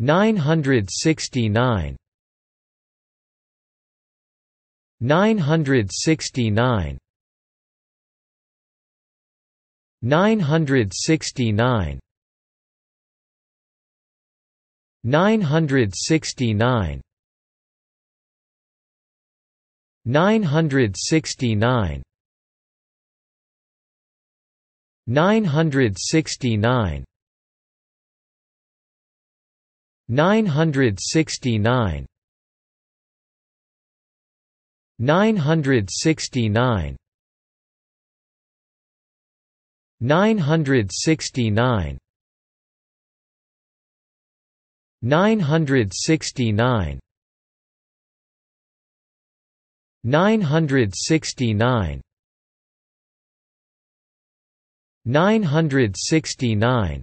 969 969 969 969 969 969 969 969 969 969 969 969